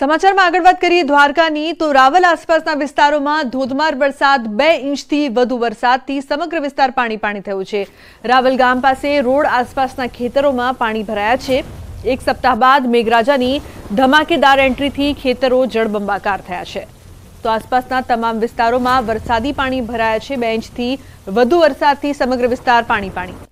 સમાચારમાં આગળ વાત કરીએ દ્વારકાની તો રાવલ આસપાસના વિસ્તારોમાં ધોધમાર વરસાદ બે ઇંચથી વધુ વરસાદથી સમગ્ર વિસ્તાર પાણી પાણી થયું છે રાવલ ગામ પાસે રોડ આસપાસના ખેતરોમાં પાણી ભરાયા છે એક સપ્તાહ બાદ મેઘરાજાની ધમાકેદાર એન્ટ્રીથી ખેતરો જળબંબાકાર થયા છે તો આસપાસના તમામ વિસ્તારોમાં વરસાદી પાણી ભરાયા છે બે ઇંચથી વધુ વરસાદથી સમગ્ર વિસ્તાર પાણી પાણી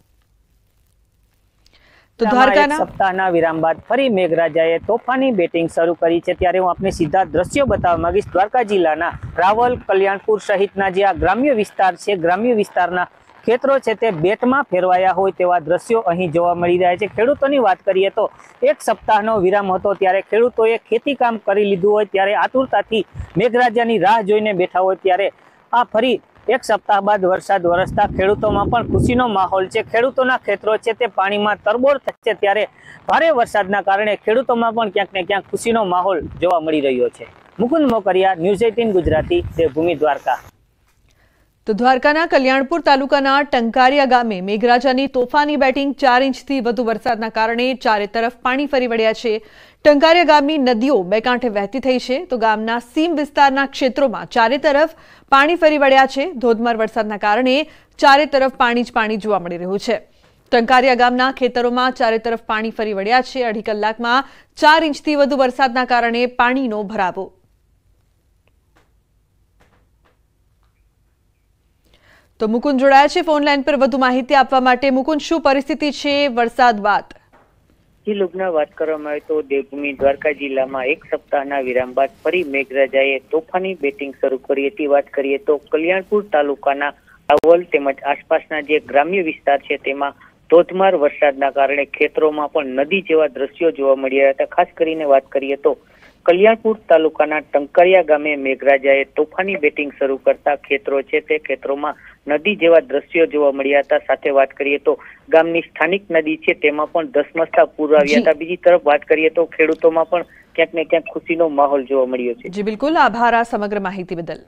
તો દ્વારકાના સપ્તાહના વિરામ બાદ ફરી મેઘરાજાએ તોફાની બેટિંગ શરૂ કરી છે ત્યારે હું આપને સીધા દ્રશ્યો બતાવવા માંગીશ દ્વારકા જિલ્લાના રાવલ કલ્યાણપુર સહિતના જે આ ગ્રામ્ય વિસ્તાર છે ગ્રામ્ય વિસ્તારના ખેતરો છે તે બેટમાં ફેરવાયા હોય તેવા દ્રશ્યો અહીં જોવા મળી રહ્યા છે ખેડૂતોની વાત કરીએ તો એક સપ્તાહનો વિરામ હતો ત્યારે ખેડૂતોએ ખેતીકામ કરી લીધું હોય ત્યારે આતુરતાથી મેઘરાજાની રાહ જોઈને બેઠા હોય ત્યારે આ ફરી એક સપ્તાહ બાદ વરસાદ વરસતા ખેડૂતોમાં પણ ખુશીનો માહોલ છે ખેડૂતોના ખેતરો છે તે પાણીમાં તરબોળ થશે ત્યારે ભારે વરસાદના કારણે ખેડૂતોમાં પણ ક્યાંક ને ક્યાંક ખુશીનો માહોલ જોવા મળી રહ્યો છે મુકુંદ મોકરિયા ન્યૂઝ એટીન ગુજરાતી દેવભૂમિ દ્વારકા તો દ્વારકાના કલ્યાણપુર તાલુકાના ટંકારિયા ગામે મેઘરાજાની તોફાની બેટિંગ ચાર ઇંચથી વધુ વરસાદના કારણે ચારે તરફ પાણી ફરી વળ્યા છે ટંકારિયા ગામની નદીઓ બે કાંઠે વહેતી થઈ છે તો ગામના સીમ વિસ્તારના ક્ષેત્રોમાં ચારે તરફ પાણી ફરી વળ્યા છે ધોધમાર વરસાદના કારણે ચારે તરફ પાણી જ પાણી જોવા મળી રહ્યું છે ટંકારિયા ગામના ખેતરોમાં ચારે તરફ પાણી ફરી વળ્યા છે અઢી કલાકમાં ચાર ઇંચથી વધુ વરસાદના કારણે પાણીનો ભરાવો તો મુકુંદ જોડાયા છે ફોન ફોનલાઈન પર વધુ માહિતી આપવા માટે મુકુંદ શું પરિસ્થિતિ છે વરસાદ બાદ જે લોકોના વાત કરવામાં આવે તો દેવભૂમિ દ્વારકા જિલ્લામાં એક સપ્તાહના વિરામ બાદ ફરી મેઘરાજાએ તોફાની બેટિંગ શરૂ કરી હતી વાત કરીએ તો કલ્યાણપુર તાલુકાના અવલ તેમજ આસપાસના જે ગ્રામ્ય વિસ્તાર છે તેમાં ધોધમાર વરસાદના કારણે ખેતરોમાં પણ નદી જેવા દ્રશ્યો જોવા મળી રહ્યા હતા ખાસ કરીને વાત કરીએ તો કલ્યાણપુર તાલુકાના ટંકરિયા ગામે મેઘરાજાએ તોફાની બેટિંગ શરૂ કરતા ખેતરો છે તે ખેતરોમાં નદી જેવા દ્રશ્યો જોવા મળ્યા હતા સાથે વાત કરીએ તો ગામની સ્થાનિક નદી છે તેમાં પણ ધસમસતા પૂર આવ્યા હતા બીજી તરફ વાત કરીએ તો ખેડૂતોમાં પણ ક્યાંક ને ક્યાંક ખુશીનો માહોલ જોવા મળ્યો છે જી બિલકુલ આભાર આ સમગ્ર માહિતી બદલ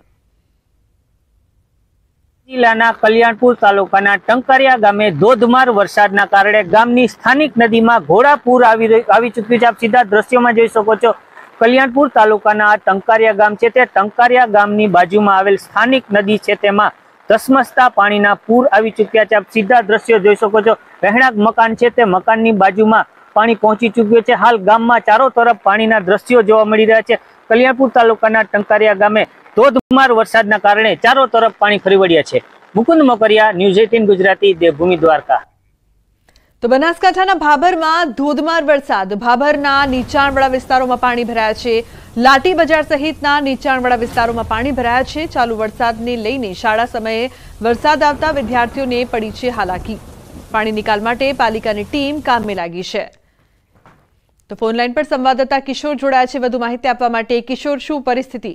જિલ્લાના કલ્યાણપુર તાલુકાના ટંકરિયા ગામે ધોધમાર વરસાદના કારણે ગામની સ્થાનિક નદીમાં ઘોડાપુર આવી આવી ચૂક્યું છે આપ સીધા દ્રશ્યોમાં જોઈ શકો છો કલ્યાણપુર તાલુકાના ટંકારિયા ગામ છે તે ટંકારિયા ગામની બાજુમાં આવેલ સ્થાનિક નદી છે તેમાં ધસમસતા પાણીના પૂર આવી ચૂક્યા છે આપ સીધા દ્રશ્યો જોઈ શકો છો રહેણાંક મકાન છે તે મકાનની બાજુમાં પાણી પહોંચી ચુક્યું છે હાલ ગામમાં ચારો તરફ પાણીના દ્રશ્યો જોવા મળી રહ્યા છે કલ્યાણપુર તાલુકાના ટંકારિયા ગામે ધોધમાર વરસાદના કારણે ચારો તરફ પાણી ફરી વળ્યા છે મુકુંદ મકરિયા ન્યૂઝ એટીન ગુજરાતી દેવભૂમિ દ્વારકા તો બનાસકાંઠાના ભાભરમાં ધોધમાર વરસાદ ભાભરના નીચાણવાળા વિસ્તારોમાં પાણી ભરાયા છે લાટી બજાર સહિતના નીચાણવાળા વિસ્તારોમાં પાણી ભરાયા છે ચાલુ વરસાદને લઈને શાળા સમયે વરસાદ આવતા વિદ્યાર્થીઓને પડી છે હાલાકી પાણી નિકાલ માટે પાલિકાની ટીમ કામે લાગી છે તો ફોનલાઈન પર સંવાદદાતા કિશોર જોડાયા છે વધુ માહિતી આપવા માટે કિશોર શું પરિસ્થિતિ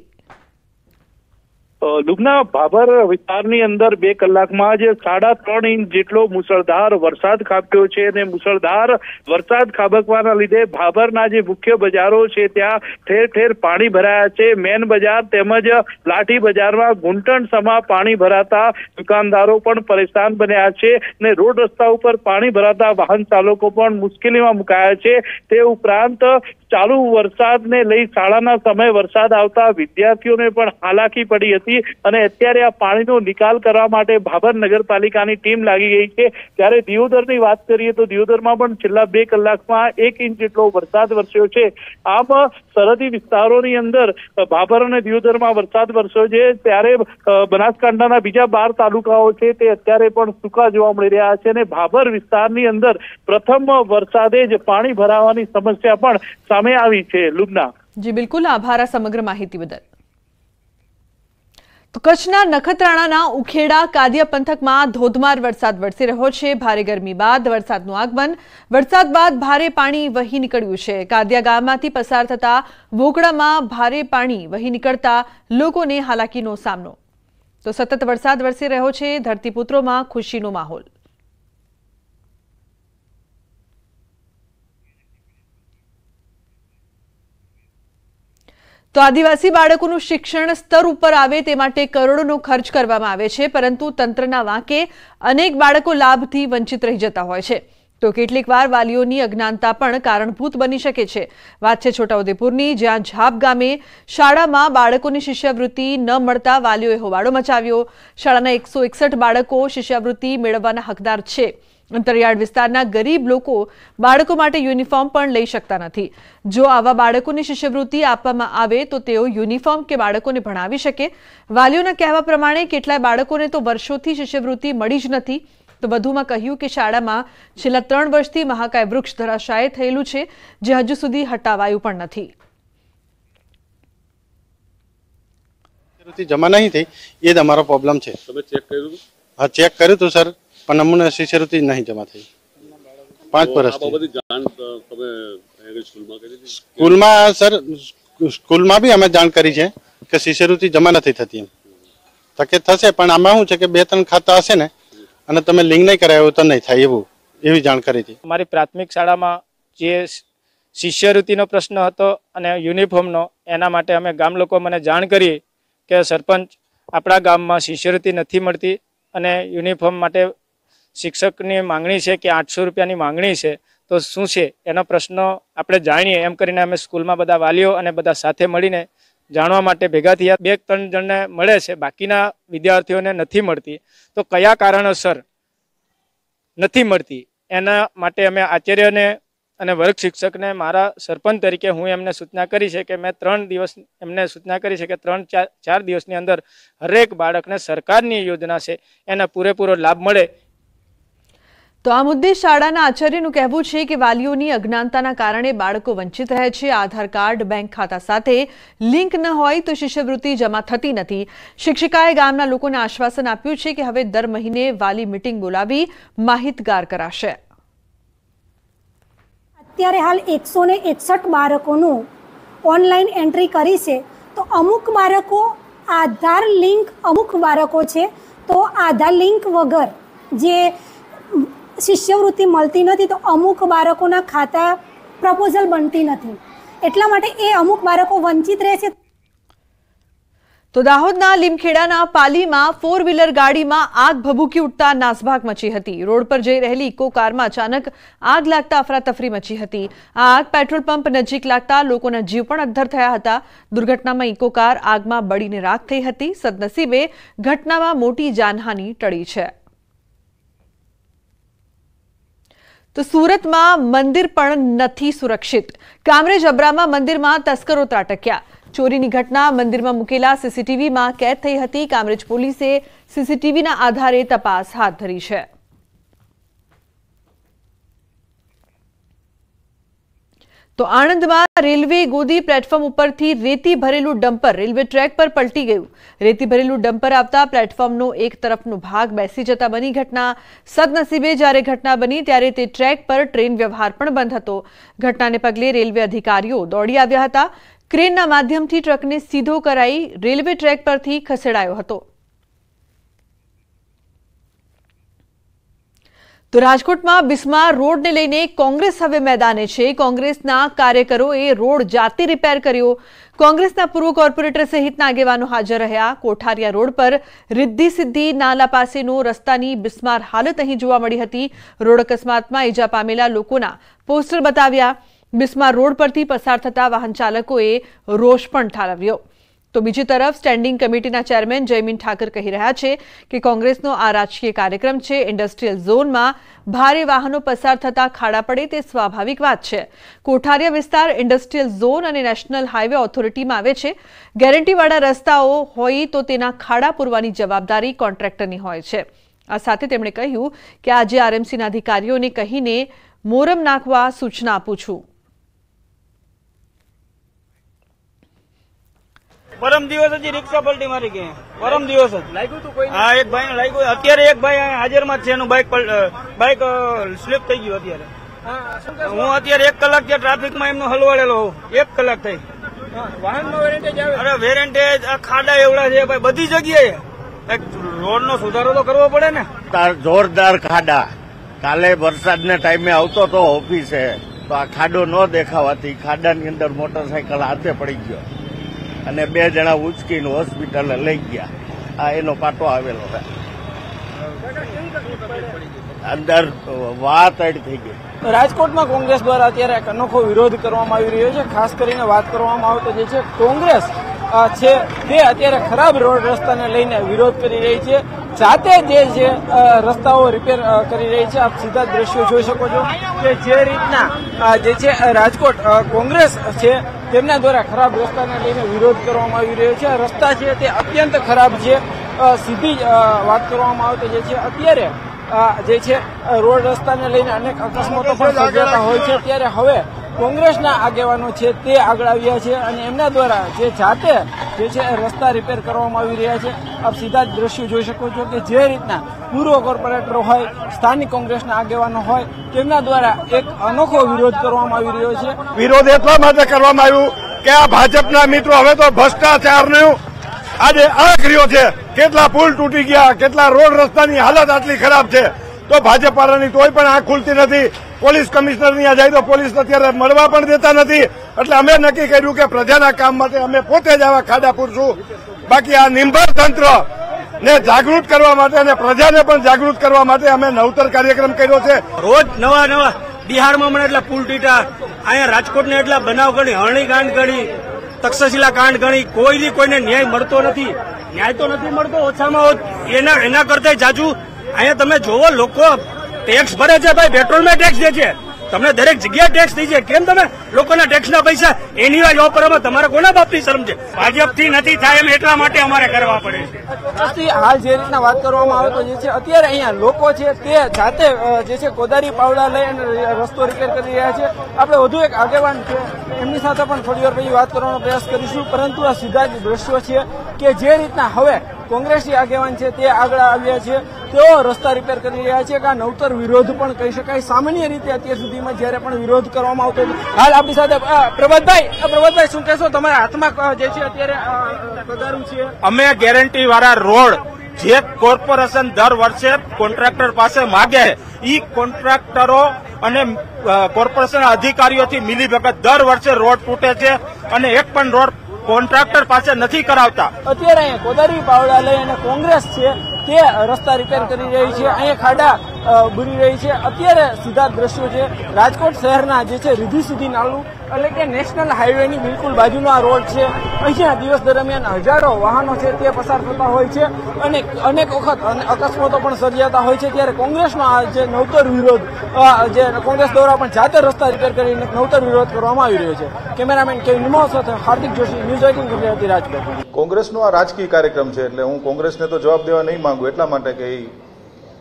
દુગના ભાભર વિસ્તારની અંદર બે કલાકમાં જ સાડા ત્રણ ઇંચ જેટલો મુસળધાર વરસાદ ખાબક્યો છે અને મુસળધાર વરસાદ ખાબકવાના લીધે ભાભરના જે મુખ્ય બજારો છે ત્યાં ઠેર ઠેર પાણી ભરાયા છે મેન બજાર તેમજ લાઠી બજારમાં ઘૂંટણ સમા પાણી ભરાતા દુકાનદારો પણ પરેશાન બન્યા છે ને રોડ રસ્તા ઉપર પાણી ભરાતા વાહન ચાલકો પણ મુશ્કેલીમાં મુકાયા છે તે ઉપરાંત ચાલુ વરસાદને લઈ શાળાના સમયે વરસાદ આવતા વિદ્યાર્થીઓને પણ હાલાકી પડી હતી અને અત્યારે આ પાણીનો નિકાલ કરવા માટે ભાભર નગરપાલિકાની ટીમ લાગી ગઈ છે ત્યારે દિયોદરની વાત કરીએ તો દિયોદરમાં પણ છેલ્લા બે કલાકમાં એક ઇંચ જેટલો વરસાદ વરસ્યો છે આમ સરહદી વિસ્તારોની અંદર ભાભર અને દિયોદરમાં વરસાદ વરસ્યો છે ત્યારે બનાસકાંઠાના બીજા બાર તાલુકાઓ છે તે અત્યારે પણ સૂકા જોવા મળી રહ્યા છે અને ભાભર વિસ્તારની અંદર પ્રથમ વરસાદે જ પાણી ભરાવાની સમસ્યા પણ સામે આવી છે લુબના જી બિલકુલ આભાર આ સમગ્ર માહિતી બદલ કચ્છના નખત્રાણાના ઉખેડા કાદિયા પંથકમાં ધોધમાર વરસાદ વરસી રહ્યો છે ભારે ગરમી બાદ વરસાદનું આગમન વરસાદ બાદ ભારે પાણી વહી નીકળ્યું છે કાદિયા ગામમાંથી પસાર થતા વોકડામાં ભારે પાણી વહી નીકળતા લોકોને હાલાકીનો સામનો તો સતત વરસાદ વરસી રહ્યો છે ધરતીપુત્રોમાં ખુશીનો માહોલ તો આદિવાસી બાળકોનું શિક્ષણ સ્તર ઉપર આવે તે માટે કરોડોનો ખર્ચ કરવામાં આવે છે પરંતુ તંત્રના વાંકે અનેક બાળકો લાભથી વંચિત રહી જતા હોય છે તો કેટલીક વાર વાલીઓની અજ્ઞાનતા પણ કારણભૂત બની શકે છે વાત છે છોટાઉદેપુરની જ્યાં ઝાપ ગામે શાળામાં બાળકોની શિષ્યવૃત્તિ ન મળતા વાલીઓએ હોવાળો મચાવ્યો શાળાના એકસો બાળકો શિષ્યવૃત્તિ મેળવવાના હકદાર છે અંતરિયાળ વિસ્તારના ગરીબ લોકો બાળકો માટે યુનિફોર્મ પણ લઈ શકતા નથી જો આવા બાળકોને શિષ્યવૃત્તિ આપવામાં આવે તો તેઓ યુનિફોર્મ કે બાળકોને ભણાવી શકે વાલીઓના કહેવા પ્રમાણે કેટલાય બાળકોને તો વર્ષોથી શિષ્યવૃત્તિ મળી જ નથી તો વધુમાં કહ્યું કે શાળામાં છેલ્લા ત્રણ વર્ષથી મહાકાય વૃક્ષ ધરાશાયે થયેલું છે જે હજુ સુધી હટાવાયું પણ નથી જમા નહીં થઈ એ જ અમારો પ્રોબ્લેમ છે તમે ચેક કર્યું હા ચેક કર્યું હતું સર પણ અમને શિષ્યવૃત્તિ નહીં જમા થઈ પાંચ વર્ષ સ્કૂલમાં સર સ્કૂલમાં બી અમે જાણ કરી છે કે શિષ્યવૃત્તિ જમા નથી થતી એમ તકે થશે પણ આમાં શું છે કે બે ત્રણ ખાતા હશે ને અને તમે લિંક નહીં કરાવ્યું તો નહીં થાય એવું એવી જાણકારી હતી મારી પ્રાથમિક શાળામાં જે શિષ્યવૃત્તિનો પ્રશ્ન હતો અને યુનિફોર્મનો એના માટે અમે ગામ લોકો મને જાણ કરી કે સરપંચ આપણા ગામમાં શિષ્યવૃત્તિ નથી મળતી અને યુનિફોર્મ માટે શિક્ષકની માંગણી છે કે આઠસો રૂપિયાની માંગણી છે તો શું છે એનો પ્રશ્ન આપણે જાણીએ એમ કરીને અમે સ્કૂલમાં બધા વાલીઓ અને બધા સાથે મળીને જાણવા માટે ભેગા થયા બે ત્રણ જણને મળે છે બાકીના વિદ્યાર્થીઓને નથી મળતી તો કયા કારણોસર નથી મળતી એના માટે અમે આચાર્યને અને વર્ગ શિક્ષકને મારા સરપંચ તરીકે હું એમને સૂચના કરી છે કે મેં ત્રણ દિવસ એમને સૂચના કરી છે કે ત્રણ ચાર દિવસની અંદર હરેક બાળકને સરકારની યોજના છે એના પૂરેપૂરો લાભ મળે તો આ મુદ્દે શાળાના આચાર્યનું કહેવું છે કે વાલીઓની અજ્ઞાનતાના કારણે બાળકો વંચિત રહે છે આધાર કાર્ડ બેંક ખાતા સાથે લિંક ન હોય તો શિષ્યવૃત્તિ જમા થતી નથી શિક્ષિકાએ ગામના લોકોને આશ્વાસન આપ્યું છે કે હવે દર મહિને વાલી મિટિંગ બોલાવી માહિતગાર કરાશે અત્યારે હાલ એકસો એકસઠ બાળકોનું ઓનલાઈન એન્ટ્રી કરી છે તો અમુક બાળકો આધાર લિંક અમુક બાળકો છે તો આધાર લિંક વગર જે શિષ્યવૃત્તિ મળતી નથી તો અમુક બાળકોના ખાતા પ્રપોઝલ બનતી નથી એટલા માટે એ અમુક બાળકો વંચિત રહે છે તો દાહોદના લીમખેડાના પાલીમાં ફોર વ્હીલર ગાડીમાં આગ ભભૂકી ઉઠતા નાસભાગ મચી હતી રોડ પર જઈ રહેલી ઇકો કારમાં અચાનક આગ લાગતા અફરાતફરી મચી હતી આ આગ પેટ્રોલ પંપ નજીક લાગતા લોકોના જીવ પણ અદ્ધર થયા હતા દુર્ઘટનામાં ઇકો કાર આગમાં બળીને રાખ થઈ હતી સદનસીબે ઘટનામાં મોટી જાનહાની ટળી છે તો સુરતમાં મંદિર પણ નથી સુરક્ષિત કામરેજ અબરામાં મંદિરમાં તસ્કરો ત્રાટક્યા ચોરીની ઘટના મંદિરમાં મૂકેલા સીસીટીવીમાં કેદ થઈ હતી કામરેજ પોલીસે સીસીટીવીના આધારે તપાસ હાથ ધરી છે તો આણંદમાં રેલવે ગોદી પ્લેટફોર્મ ઉપરથી રેતી ભરેલું ડમ્પર રેલવે ટ્રેક પર પલટી ગયું રેતી ભરેલું ડમ્પર આવતા પ્લેટફોર્મનો એક તરફનો ભાગ બેસી જતા બની ઘટના સદનસીબે જ્યારે ઘટના બની ત્યારે તે ટ્રેક પર ટ્રેન વ્યવહાર પણ બંધ હતો ઘટનાને પગલે રેલવે અધિકારીઓ દોડી આવ્યા હતા ક્રેનના માધ્યમથી ટ્રકને સીધો કરાઈ રેલવે ટ્રેક પરથી ખસેડાયો હતો તો રાજકોટમાં બિસ્માર રોડને લઈને કોંગ્રેસ હવે મેદાને છે કોંગ્રેસના કાર્યકરોએ રોડ જાતે રિપેર કર્યો કોંગ્રેસના પૂર્વ કોર્પોરેટર સહિતના આગેવાનો હાજર રહ્યા કોઠારિયા રોડ પર રિદ્ધિ સિદ્ધિ નાલા પાસેનો રસ્તાની બિસ્માર હાલત અહીં જોવા મળી હતી રોડ અકસ્માતમાં ઈજા પામેલા લોકોના પોસ્ટર બતાવ્યા બિસ્માર રોડ પરથી પસાર થતા વાહન ચાલકોએ રોષ પણ ઠાલવ્યો તો બીજી તરફ સ્ટેન્ડિંગ કમિટીના ચેરમેન જયમીન ઠાકર કહી રહ્યા છે કે કોંગ્રેસનો આ રાજકીય કાર્યક્રમ છે ઇન્ડસ્ટ્રીયલ ઝોનમાં ભારે વાહનો પસાર થતા ખાડા પડે તે સ્વાભાવિક વાત છે કોઠારિયા વિસ્તાર ઇન્ડસ્ટ્રીયલ ઝોન અને નેશનલ હાઇવે ઓથોરિટીમાં આવે છે ગેરંટીવાળા રસ્તાઓ હોય તો તેના ખાડા પૂરવાની જવાબદારી કોન્ટ્રાક્ટરની હોય છે આ સાથે તેમણે કહ્યું કે આજે આરએમસીના અધિકારીઓને કહીને મોરમ નાખવા સૂચના આપું છું પરમ દિવસ હજી રિક્ષા પલટી મારી ગઈ પરમ દિવસ જ હા એક ભાઈ લાગ્યું અત્યારે એક ભાઈ હાજરમાં છે એનું બાઇક બાઇક સ્લીપ થઈ ગયું અત્યારે હું અત્યારે એક કલાક ત્યાં ટ્રાફિકમાં એમનો હલવાડેલો હોઉં એક કલાક થઈ અરે વેરેન્ટેજ ખાડા એવડા છે ભાઈ બધી જગ્યાએ રોડ નો સુધારો તો કરવો પડે ને જોરદાર ખાડા કાલે વરસાદના ટાઈમે આવતો તો ઓફિસે તો આ ખાડો ન દેખાવાથી ખાડાની અંદર મોટરસાયકલ હાથે પડી ગયો અને બે જણા ઉચકીને હોસ્પિટલ લઈ ગયા આ એનો પાટો આવેલો છે અંદર વાત એડ થઈ ગઈ રાજકોટમાં કોંગ્રેસ દ્વારા અત્યારે એક અનોખો વિરોધ કરવામાં આવી રહ્યો છે ખાસ કરીને વાત કરવામાં આવે તો જે છે કોંગ્રેસ છે તે અત્યારે ખરાબ રોડ રસ્તાને લઈને વિરોધ કરી રહી છે જાતે જે જે રસ્તાઓ રિપેર કરી રહી છે આપ સીધા દ્રશ્યો જોઈ શકો છો કે જે રીતના જે છે રાજકોટ કોંગ્રેસ છે તેમના દ્વારા ખરાબ રસ્તાને લઈને વિરોધ કરવામાં આવી રહ્યો છે રસ્તા છે તે અત્યંત ખરાબ છે સીધી વાત કરવામાં આવે તો જે છે અત્યારે જે છે રોડ રસ્તાને લઈને અનેક અકસ્માતો પણ સર્જાતા હોય છે ત્યારે હવે કોંગ્રેસના આગેવાનો છે તે આગળ આવ્યા છે અને એમના દ્વારા જે જાતે જે છે રસ્તા રિપેર કરવામાં આવી રહ્યા છે આપ સીધા જ દ્રશ્યો જોઈ શકો છો કે જે રીતના પૂર્વ કોર્પોરેટરો હોય સ્થાનિક કોંગ્રેસના આગેવાનો હોય તેમના દ્વારા એક અનોખો વિરોધ કરવામાં આવી રહ્યો છે વિરોધ એટલા માટે કરવામાં આવ્યું કે આ ભાજપના મિત્રો હવે તો ભ્રષ્ટાચાર ભ્રષ્ટાચારનું આજે આંખ રહ્યો છે કેટલા પુલ તૂટી ગયા કેટલા રોડ રસ્તાની હાલત આટલી ખરાબ છે તો ભાજપાની તોય પણ આંખ ખુલતી નથી પોલીસ કમિશનરની આ જાય તો પોલીસ અત્યારે મળવા પણ દેતા નથી એટલે અમે નક્કી કર્યું કે પ્રજાના કામ માટે અમે પોતે જ આવા ખાડા પૂરશું બાકી આ નિંભર તંત્ર ને જાગૃત કરવા માટે અને પ્રજાને પણ જાગૃત કરવા માટે અમે નવતર કાર્યક્રમ કર્યો છે રોજ નવા નવા બિહારમાં હમણાં એટલા પુલ ટીટા અહીંયા રાજકોટને એટલા બનાવ ગણી કાંડ ગણી તક્ષશિલા કાંડ ગણી કોઈની કોઈને ન્યાય મળતો નથી ન્યાય તો નથી મળતો ઓછામાં એના એના કરતા જાજુ અહીંયા તમે જોવો લોકો ટેક્સ ભરે છે ભાઈ પેટ્રોલમાં ટેક્સ દે છે તમને દરેક જગ્યાએ ટેક્સ થઈ છે કેમ તમે લોકોના ટેક્સના પૈસા એની વાત વાપરવામાં તમારે કોના બાપની શરમ છે ભાજપથી નથી થાય એમ એટલા માટે અમારે કરવા પડે છે હાલ જે રીતના વાત કરવામાં આવે તો જે છે અત્યારે અહીંયા લોકો છે તે જાતે જે છે કોદારી પાવડા લઈ અને રસ્તો રિપેર કરી રહ્યા છે આપણે વધુ એક આગેવાન છે એમની સાથે પણ થોડી વાર પછી વાત કરવાનો પ્રયાસ કરીશું પરંતુ આ સીધા જ દ્રશ્યો છે કે જે રીતના હવે કોંગ્રેસી આગેવાન છે તે આગળ આવ્યા છે તેઓ રસ્તા રિપેર કરી રહ્યા છે કે આ નવતર વિરોધ પણ કહી શકાય સામાન્ય રીતે અત્યાર સુધીમાં જ્યારે પણ વિરોધ કરવામાં આવતો હાલ આપણી સાથે પ્રભાતભાઈ પ્રભાતભાઈ શું કહેશો તમારા હાથમાં જે છે અત્યારે પગારું છે અમે ગેરંટી રોડ જે કોર્પોરેશન દર વર્ષે કોન્ટ્રાક્ટર પાસે માગે ઈ કોન્ટ્રાક્ટરો અને કોર્પોરેશન અધિકારીઓથી મિલી ભગત દર વર્ષે રોડ તૂટે છે અને એક પણ રોડ કોન્ટ્રાક્ટર પાસે નથી કરાવતા અત્યારે અહીંયા કોદારી પાવડા લઈ અને કોંગ્રેસ છે તે રસ્તા રિપેર કરી રહી છે અહીંયા ખાડા બની રહી છે અત્યારે સીધા દ્રશ્યો છે રાજકોટ શહેરના જે છે રીધી સુધી નાળું એટલે કે નેશનલ હાઈવેની બિલકુલ બાજુનો આ રોડ છે અહીંયા દિવસ દરમિયાન હજારો વાહનો છે તે પસાર થતા હોય છે અને અનેક વખત અકસ્માતો પણ સર્જાતા હોય છે ત્યારે કોંગ્રેસનો આ જે નવતર વિરોધ જે કોંગ્રેસ દ્વારા પણ જાતે રસ્તા રિપેર કરીને નવતર વિરોધ કરવામાં આવી રહ્યો છે કેમેરામેન કે નિમો સાથે હાર્દિક જોશી ન્યૂઝ એટીન કરી હતી રાજકોટ કોંગ્રેસનો આ રાજકીય કાર્યક્રમ છે એટલે હું કોંગ્રેસને તો જવાબ દેવા નહીં માંગુ એટલા માટે કે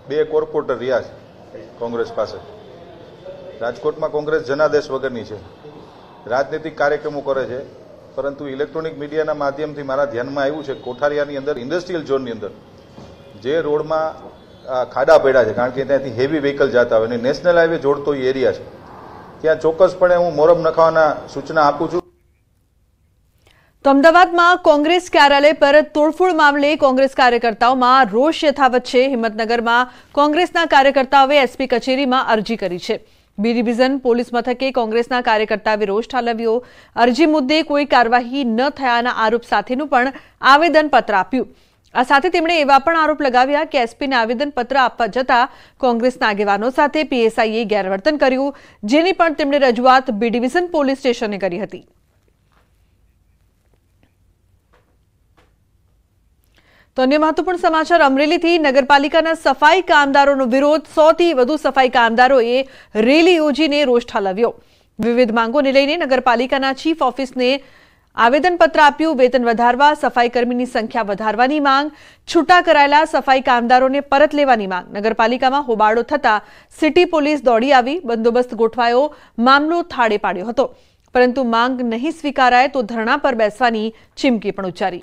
બે કોર્પોરેટર રહ્યા છે કોંગ્રેસ પાસે રાજકોટમાં કોંગ્રેસ જનાદેશ વગરની છે રાજનીતિક કાર્યક્રમો કરે છે પરંતુ ઇલેક્ટ્રોનિક મીડિયાના માધ્યમથી મારા ધ્યાનમાં આવ્યું છે કોઠારિયાની અંદર ઇન્ડસ્ટ્રીયલ ઝોનની અંદર જે રોડમાં ખાડા પડ્યા છે કારણ કે ત્યાંથી હેવી વ્હીકલ જતા હોય અને નેશનલ હાઈવે જોડતો એરિયા છે ત્યાં ચોક્કસપણે હું મોરમ નખાવાના સૂચના આપું છું તો અમદાવાદમાં કોંગ્રેસ કાર્યાલય પર તોડફોડ મામલે કોંગ્રેસ કાર્યકર્તાઓમાં રોષ યથાવત છે હિંમતનગરમાં કોંગ્રેસના કાર્યકર્તાઓએ એસપી કચેરીમાં અરજી કરી છે બી ડિવિઝન પોલીસ મથકે કોંગ્રેસના કાર્યકર્તાઓએ રોષ ઠાલવ્યો અરજી મુદ્દે કોઈ કાર્યવાહી ન થયાના આરોપ સાથેનું પણ આવેદનપત્ર આપ્યું આ સાથે તેમણે એવા પણ આરોપ લગાવ્યા કે એસપીને આવેદનપત્ર આપવા જતાં કોંગ્રેસના આગેવાનો સાથે પીએસઆઈએ ગેરવર્તન કર્યું જેની પણ તેમણે રજૂઆત બી ડિવિઝન પોલીસ સ્ટેશને કરી હતી તો અન્ય મહત્વપૂર્ણ સમાચાર અમરેલીથી નગરપાલિકાના સફાઈ કામદારોનો વિરોધ સોથી વધુ સફાઈ કામદારોએ રેલી યોજીને રોષ ઠાલવ્યો વિવિધ માંગોને લઈને નગરપાલિકાના ચીફ ઓફિસને આવેદનપત્ર આપ્યું વેતન વધારવા સફાઈ કર્મીની સંખ્યા વધારવાની માંગ છૂટા કરાયેલા સફાઈ કામદારોને પરત લેવાની માંગ નગરપાલિકામાં હોબાળો થતાં સિટી પોલીસ દોડી આવી બંદોબસ્ત ગોઠવાયો મામલો થાળે પાડ્યો હતો પરંતુ માંગ નહીં સ્વીકારાય તો ધરણા પર બેસવાની ચીમકી પણ ઉચ્ચારી